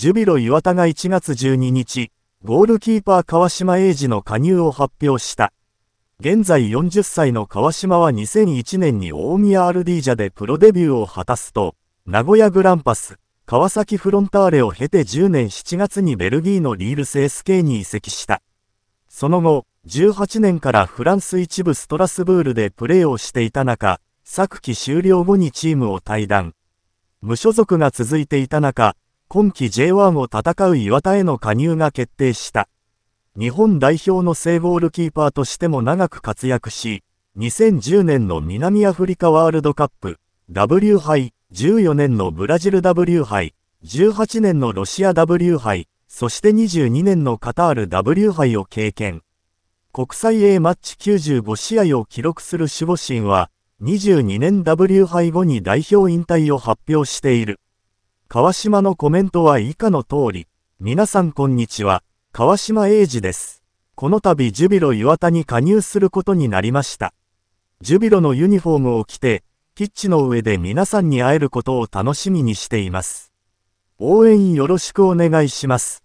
ジュビロ磐田が1月12日、ゴールキーパー川島英二の加入を発表した。現在40歳の川島は2001年に大宮アルディージャでプロデビューを果たすと、名古屋グランパス、川崎フロンターレを経て10年7月にベルギーのリールス SK に移籍した。その後、18年からフランス一部ストラスブールでプレーをしていた中、昨季終了後にチームを退団。無所属が続いていた中、今季 J1 を戦う岩田への加入が決定した。日本代表の正ゴールキーパーとしても長く活躍し、2010年の南アフリカワールドカップ、W 杯、14年のブラジル W 杯、18年のロシア W 杯、そして22年のカタール W 杯を経験。国際 A マッチ95試合を記録する守護神は、22年 W 杯後に代表引退を発表している。川島のコメントは以下の通り、皆さんこんにちは、川島英二です。この度ジュビロ岩田に加入することになりました。ジュビロのユニフォームを着て、キッチの上で皆さんに会えることを楽しみにしています。応援よろしくお願いします。